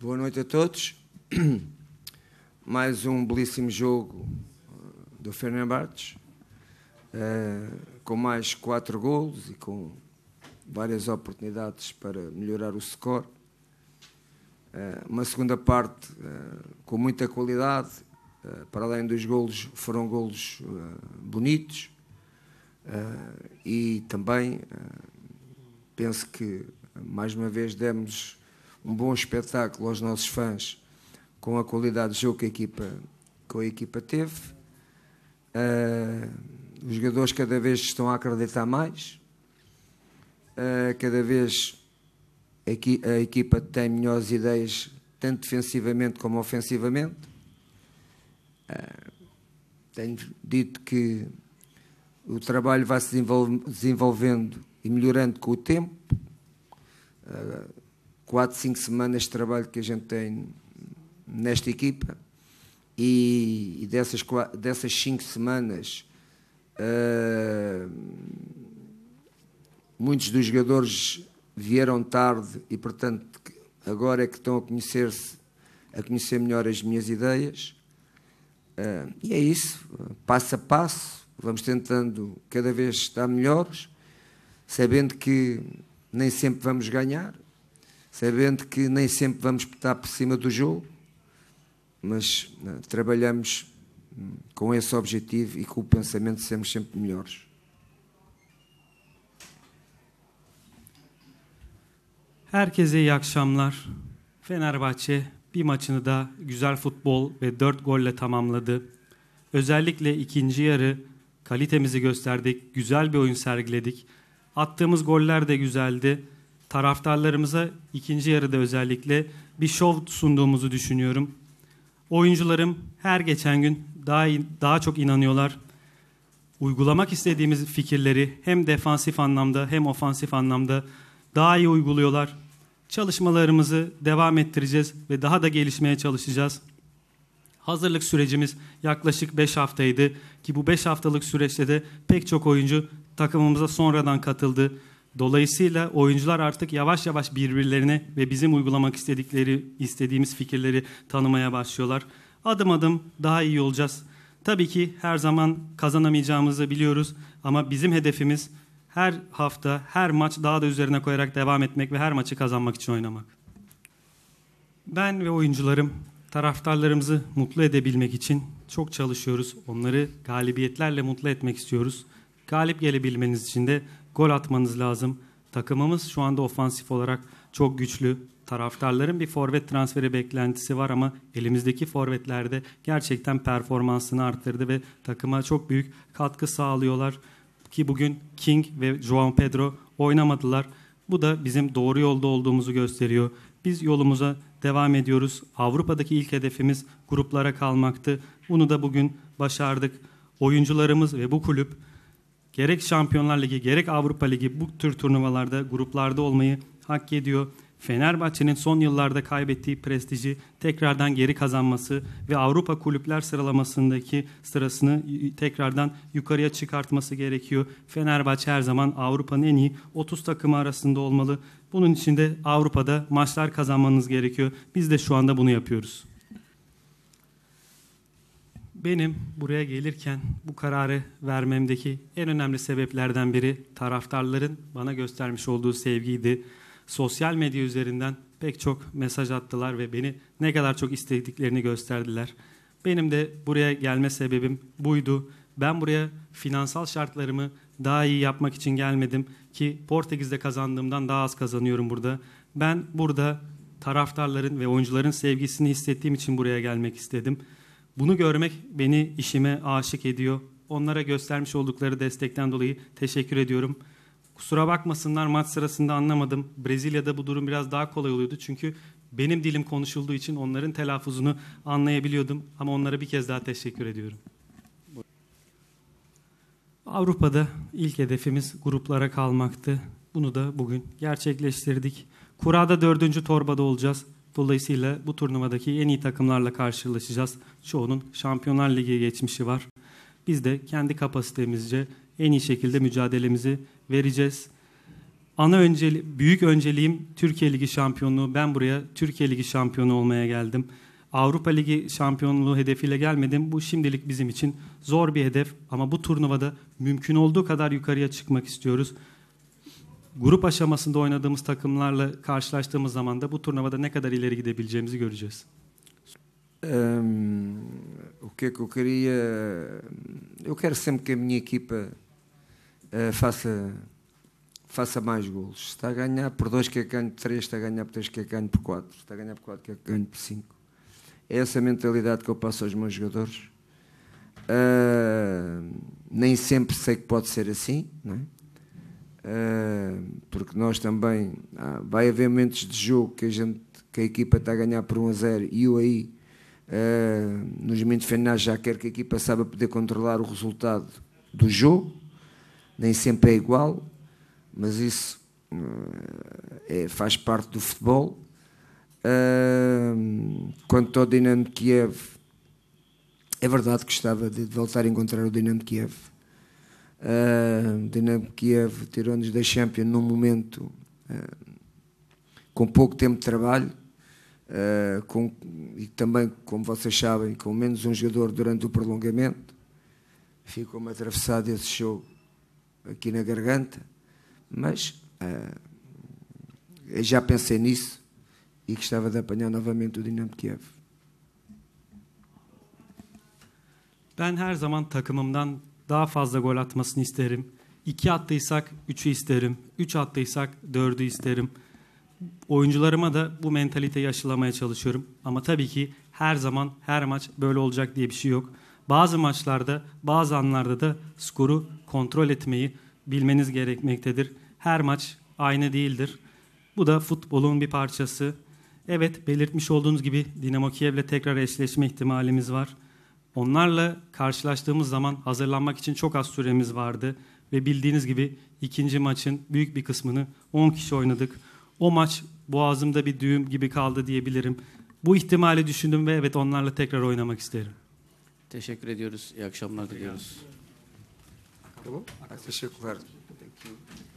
Boa noite a todos. Mais um belíssimo jogo uh, do Fernandes, uh, com mais quatro golos e com várias oportunidades para melhorar o score. Uh, uma segunda parte com muita qualidade, para além dos golos, foram golos bonitos e também penso que mais uma vez demos um bom espetáculo aos nossos fãs com a qualidade de jogo que a equipa, que a equipa teve. Uh, os jogadores cada vez estão a acreditar mais, uh, cada vez a, a equipa tem melhores ideias, tanto defensivamente como ofensivamente. Uh, tenho dito que o trabalho vai se desenvolvendo e melhorando com o tempo. Uh, 4, 5 semanas de trabalho que a gente tem nesta equipa e, dessas, dessas 5 semanas uh, muitos dos jogadores vieram tarde e portanto agora é que estão a conhecer-se a conhecer melhor as minhas ideias uh, e é isso passo a passo vamos tentando cada vez estar melhores sabendo que nem sempre vamos ganhar sabendo que nem sempre vamos estar por cima do jogo, mas eh, trabalhamos com esse objetivo e com o pensamento de sermos sempre melhores. Herkese iyi akşamlar. Fenerbahçe bir maçını da güzel futbol ve 4 golle tamamladı. Özellikle ikinci yarı kalitemizi gösterdik, güzel bir oyun sergiledik. Attığımız goller de güzeldi. Taraftarlarımıza ikinci yarıda özellikle bir şov sunduğumuzu düşünüyorum. Oyuncularım her geçen gün daha daha çok inanıyorlar. Uygulamak istediğimiz fikirleri hem defansif anlamda hem ofansif anlamda daha iyi uyguluyorlar. Çalışmalarımızı devam ettireceğiz ve daha da gelişmeye çalışacağız. Hazırlık sürecimiz yaklaşık 5 haftaydı ki bu 5 haftalık süreçte de pek çok oyuncu takımımıza sonradan katıldı. Dolayısıyla oyuncular artık yavaş yavaş birbirlerini ve bizim uygulamak istedikleri, istediğimiz fikirleri tanımaya başlıyorlar. Adım adım daha iyi olacağız. Tabii ki her zaman kazanamayacağımızı biliyoruz ama bizim hedefimiz her hafta, her maç daha da üzerine koyarak devam etmek ve her maçı kazanmak için oynamak. Ben ve oyuncularım taraftarlarımızı mutlu edebilmek için çok çalışıyoruz. Onları galibiyetlerle mutlu etmek istiyoruz. Galip gelebilmeniz için de gol atmanız lazım. Takımımız şu anda ofansif olarak çok güçlü. Taraftarların bir forvet transferi beklentisi var ama elimizdeki forvetlerde gerçekten performansını arttırdı ve takıma çok büyük katkı sağlıyorlar. Ki bugün King ve João Pedro oynamadılar. Bu da bizim doğru yolda olduğumuzu gösteriyor. Biz yolumuza devam ediyoruz. Avrupa'daki ilk hedefimiz gruplara kalmaktı. Bunu da bugün başardık. Oyuncularımız ve bu kulüp gerek Şampiyonlar Ligi gerek Avrupa Ligi bu tür turnuvalarda gruplarda olmayı hak ediyor. Fenerbahçe'nin son yıllarda kaybettiği prestiji tekrardan geri kazanması ve Avrupa kulüpler sıralamasındaki sırasını tekrardan yukarıya çıkartması gerekiyor. Fenerbahçe her zaman Avrupa'nın en iyi 30 takımı arasında olmalı. Bunun için de Avrupa'da maçlar kazanmanız gerekiyor. Biz de şu anda bunu yapıyoruz benim buraya gelirken bu kararı vermemdeki en önemli sebeplerden biri taraftarların bana göstermiş olduğu sevgiydi. Sosyal medya üzerinden pek çok mesaj attılar ve beni ne kadar çok istediklerini gösterdiler. Benim de buraya gelme sebebim buydu. Ben buraya finansal şartlarımı daha iyi yapmak için gelmedim ki Portekiz'de kazandığımdan daha az kazanıyorum burada. Ben burada taraftarların ve oyuncuların sevgisini hissettiğim için buraya gelmek istedim. Bunu görmek beni işime aşık ediyor. Onlara göstermiş oldukları destekten dolayı teşekkür ediyorum. Kusura bakmasınlar maç sırasında anlamadım. Brezilya'da bu durum biraz daha kolay oluyordu. Çünkü benim dilim konuşulduğu için onların telaffuzunu anlayabiliyordum. Ama onlara bir kez daha teşekkür ediyorum. Avrupa'da ilk hedefimiz gruplara kalmaktı. Bunu da bugün gerçekleştirdik. Kurada dördüncü torbada olacağız. Dolayısıyla bu turnuvadaki en iyi takımlarla karşılaşacağız. Çoğunun Şampiyonlar Ligi geçmişi var. Biz de kendi kapasitemizce en iyi şekilde mücadelemizi vereceğiz. Ana önceli, büyük önceliğim Türkiye Ligi şampiyonluğu. Ben buraya Türkiye Ligi şampiyonu olmaya geldim. Avrupa Ligi şampiyonluğu hedefiyle gelmedim. Bu şimdilik bizim için zor bir hedef ama bu turnuvada mümkün olduğu kadar yukarıya çıkmak istiyoruz. grup aşamasında oynadığımız takımlarla karşılaştığımız zaman da bu turnuvada ne kadar ileri gidebileceğimizi göreceğiz. Um, o que é que eu queria? Eu quero sempre que a minha equipa uh, faça faça mais gols. Está a ganhar por 2, quer que ganhe por três, está a ganhar por 3, quer que ganhe por quatro, está a ganhar por 4, quer que ganhe por cinco. É essa mentalidade que eu passo aos meus jogadores. Uh, nem sempre sei que pode ser assim, não é? Ah, porque nós também ah, vai haver momentos de jogo que a gente que a equipa está a ganhar por 1 a 0 e o aí ah, nos momentos finais já quer que a equipa saiba poder controlar o resultado do jogo nem sempre é igual mas isso é, faz parte do futebol quanto ao Dinamo Kiev é verdade que gostava de voltar a encontrar o Dinamo Kiev Uh, Dinamo Kiev tirou-nos da Champions num momento uh, com pouco tempo de trabalho uh, com, e também, como vocês sabem, com menos um jogador durante o prolongamento. Ficou-me atravessado esse jogo aqui na garganta, mas já pensei nisso e gostava de apanhar novamente o Dinamo Kiev. Ben her zaman takımımdan daha fazla gol atmasını isterim. İki attıysak üçü isterim. Üç attıysak dördü isterim. Oyuncularıma da bu mentaliteyi aşılamaya çalışıyorum. Ama tabii ki her zaman her maç böyle olacak diye bir şey yok. Bazı maçlarda, bazı anlarda da skoru kontrol etmeyi bilmeniz gerekmektedir. Her maç aynı değildir. Bu da futbolun bir parçası. Evet belirtmiş olduğunuz gibi Dinamo Kiev'le tekrar eşleşme ihtimalimiz var. Onlarla karşılaştığımız zaman hazırlanmak için çok az süremiz vardı ve bildiğiniz gibi ikinci maçın büyük bir kısmını 10 kişi oynadık. O maç boğazımda bir düğüm gibi kaldı diyebilirim. Bu ihtimali düşündüm ve evet onlarla tekrar oynamak isterim. Teşekkür ediyoruz. İyi akşamlar diliyoruz. Tamam. Teşekkürler. Thank